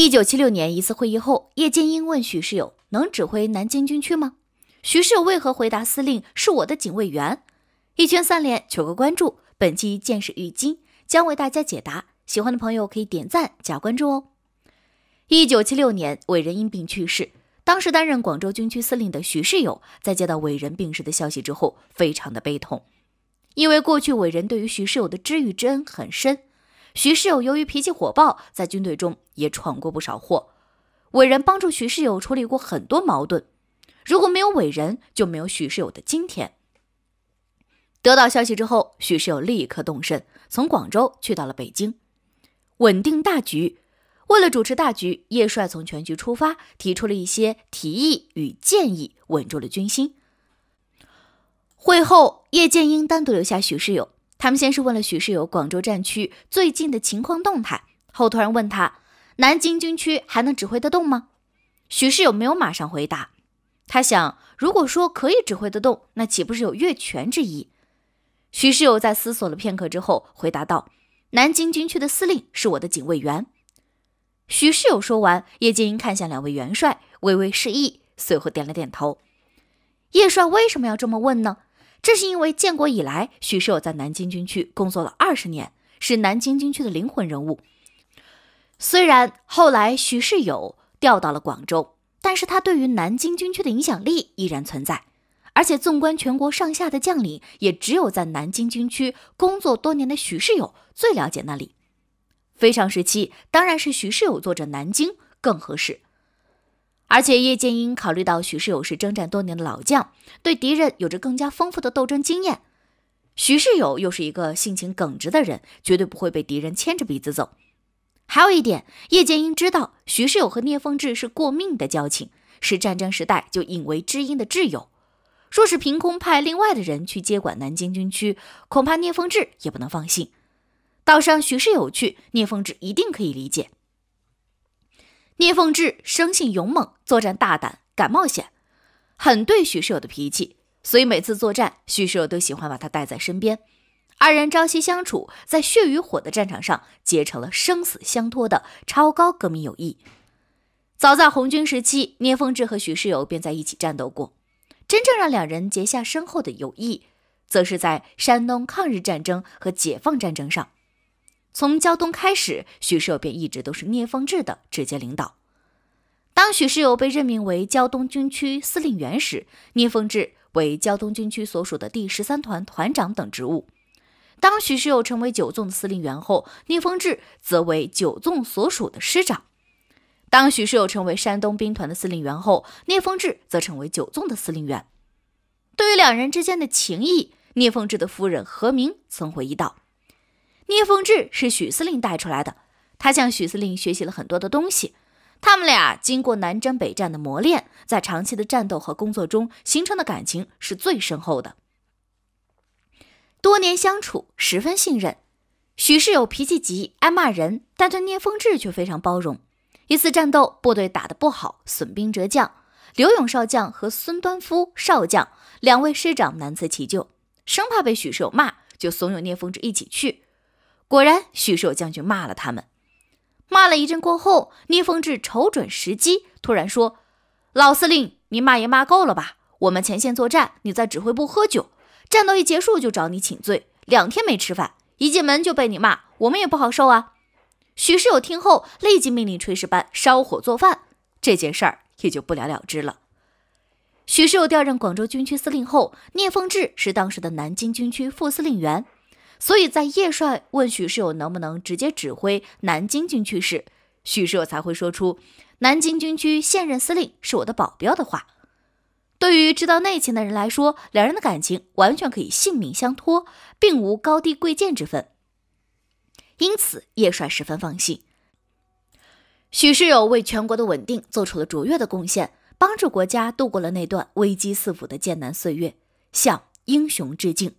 一九七六年一次会议后，叶剑英问许世友：“能指挥南京军区吗？”许世友为何回答：“司令是我的警卫员。”一圈三连，求个关注。本期见识玉金将为大家解答，喜欢的朋友可以点赞加关注哦。一九七六年，伟人因病去世。当时担任广州军区司令的许世友，在接到伟人病逝的消息之后，非常的悲痛，因为过去伟人对于许世友的知遇之恩很深。徐世友由于脾气火爆，在军队中也闯过不少祸。伟人帮助徐世友处理过很多矛盾，如果没有伟人，就没有徐世友的今天。得到消息之后，徐世友立刻动身，从广州去到了北京，稳定大局。为了主持大局，叶帅从全局出发，提出了一些提议与建议，稳住了军心。会后，叶剑英单独留下徐世友。他们先是问了许世友广州战区最近的情况动态，后突然问他南京军区还能指挥得动吗？许世友没有马上回答，他想，如果说可以指挥得动，那岂不是有越权之意？许世友在思索了片刻之后回答道：“南京军区的司令是我的警卫员。”许世友说完，叶剑英看向两位元帅，微微示意，随后点了点头。叶帅为什么要这么问呢？这是因为建国以来，许世友在南京军区工作了二十年，是南京军区的灵魂人物。虽然后来许世友调到了广州，但是他对于南京军区的影响力依然存在。而且纵观全国上下的将领，也只有在南京军区工作多年的许世友最了解那里。非常时期，当然是许世友作者南京更合适。而且叶剑英考虑到许世友是征战多年的老将，对敌人有着更加丰富的斗争经验。许世友又是一个性情耿直的人，绝对不会被敌人牵着鼻子走。还有一点，叶剑英知道许世友和聂凤智是过命的交情，是战争时代就引为知音的挚友。若是凭空派另外的人去接管南京军区，恐怕聂凤智也不能放心。道上许世友去，聂凤智一定可以理解。聂凤智生性勇猛，作战大胆，敢冒险，很对许世友的脾气，所以每次作战，许世友都喜欢把他带在身边。二人朝夕相处，在血与火的战场上结成了生死相托的超高革命友谊。早在红军时期，聂凤智和许世友便在一起战斗过，真正让两人结下深厚的友谊，则是在山东抗日战争和解放战争上。从胶东开始，许世友便一直都是聂凤智的直接领导。当许世友被任命为胶东军区司令员时，聂凤智为胶东军区所属的第十三团团长等职务。当许世友成为九纵司令员后，聂凤智则为九纵所属的师长。当许世友成为山东兵团的司令员后，聂凤智则成为九纵的司令员。对于两人之间的情谊，聂凤智的夫人何明曾回忆道。聂风志是许司令带出来的，他向许司令学习了很多的东西。他们俩经过南征北战的磨练，在长期的战斗和工作中形成的感情是最深厚的。多年相处，十分信任。许世友脾气急，爱骂人，但对聂风志却非常包容。一次战斗，部队打得不好，损兵折将，刘勇少将和孙端夫少将两位师长难辞其咎，生怕被许世友骂，就怂恿聂风志一起去。果然，许世友将军骂了他们，骂了一阵过后，聂凤智瞅准时机，突然说：“老司令，你骂也骂够了吧？我们前线作战，你在指挥部喝酒，战斗一结束就找你请罪，两天没吃饭，一进门就被你骂，我们也不好受啊。”许世友听后立即命令炊事班烧火做饭，这件事儿也就不了了之了。许世友调任广州军区司令后，聂凤智是当时的南京军区副司令员。所以在叶帅问许世友能不能直接指挥南京军区时，许世友才会说出“南京军区现任司令是我的保镖”的话。对于知道内情的人来说，两人的感情完全可以性命相托，并无高低贵贱之分。因此，叶帅十分放心。许世友为全国的稳定做出了卓越的贡献，帮助国家度过了那段危机四伏的艰难岁月，向英雄致敬。